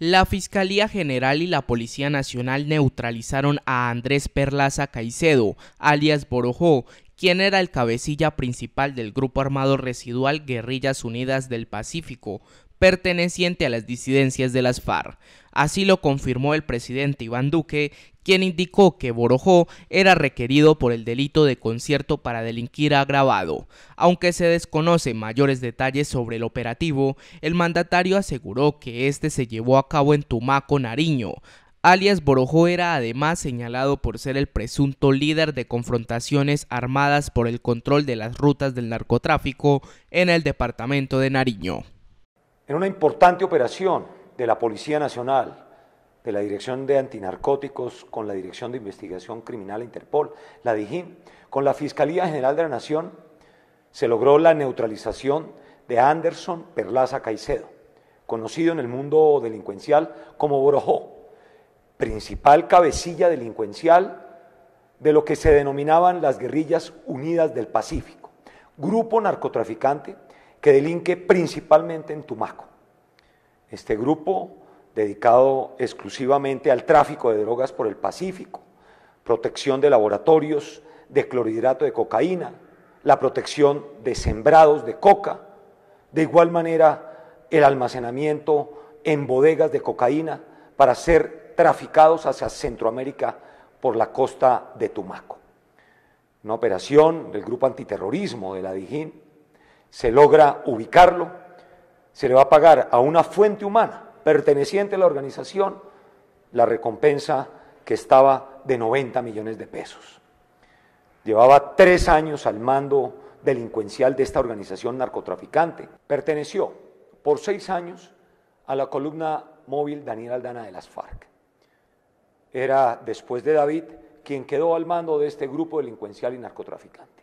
La Fiscalía General y la Policía Nacional neutralizaron a Andrés Perlaza Caicedo, alias Borojó, quien era el cabecilla principal del grupo armado residual Guerrillas Unidas del Pacífico, perteneciente a las disidencias de las FARC. Así lo confirmó el presidente Iván Duque, quien indicó que Borojó era requerido por el delito de concierto para delinquir agravado. Aunque se desconocen mayores detalles sobre el operativo, el mandatario aseguró que este se llevó a cabo en Tumaco, Nariño, alias Borojó era además señalado por ser el presunto líder de confrontaciones armadas por el control de las rutas del narcotráfico en el departamento de Nariño en una importante operación de la Policía Nacional, de la Dirección de Antinarcóticos, con la Dirección de Investigación Criminal e Interpol, la DIGIN, con la Fiscalía General de la Nación, se logró la neutralización de Anderson Perlaza Caicedo, conocido en el mundo delincuencial como Borojó, principal cabecilla delincuencial de lo que se denominaban las guerrillas unidas del Pacífico, grupo narcotraficante que delinque principalmente en Tumaco. Este grupo dedicado exclusivamente al tráfico de drogas por el Pacífico, protección de laboratorios de clorhidrato de cocaína, la protección de sembrados de coca, de igual manera el almacenamiento en bodegas de cocaína para ser traficados hacia Centroamérica por la costa de Tumaco. Una operación del Grupo Antiterrorismo de la Dijín se logra ubicarlo, se le va a pagar a una fuente humana perteneciente a la organización la recompensa que estaba de 90 millones de pesos. Llevaba tres años al mando delincuencial de esta organización narcotraficante. Perteneció por seis años a la columna móvil Daniel Aldana de las FARC. Era después de David quien quedó al mando de este grupo delincuencial y narcotraficante.